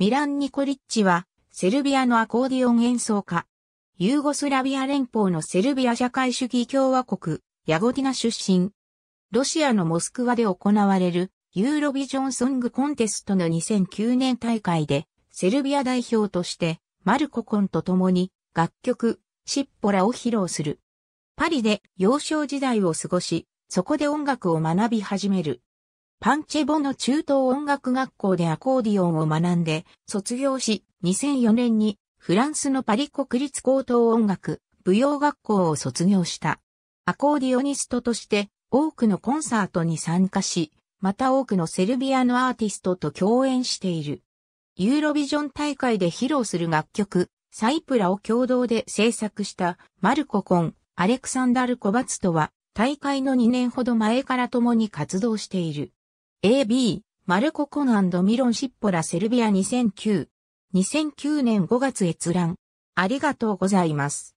ミラン・ニコリッチは、セルビアのアコーディオン演奏家。ユーゴスラビア連邦のセルビア社会主義共和国、ヤゴディナ出身。ロシアのモスクワで行われる、ユーロビジョンソングコンテストの2009年大会で、セルビア代表として、マルココンと共に、楽曲、シッポラを披露する。パリで幼少時代を過ごし、そこで音楽を学び始める。パンチェボの中東音楽学校でアコーディオンを学んで、卒業し、2004年にフランスのパリ国立高等音楽舞踊学校を卒業した。アコーディオニストとして多くのコンサートに参加し、また多くのセルビアのアーティストと共演している。ユーロビジョン大会で披露する楽曲、サイプラを共同で制作したマルコ・コン、アレクサンダル・コバツとは大会の2年ほど前から共に活動している。AB、マルコ・コンミロン・シッポラ・セルビア2009。2009年5月閲覧。ありがとうございます。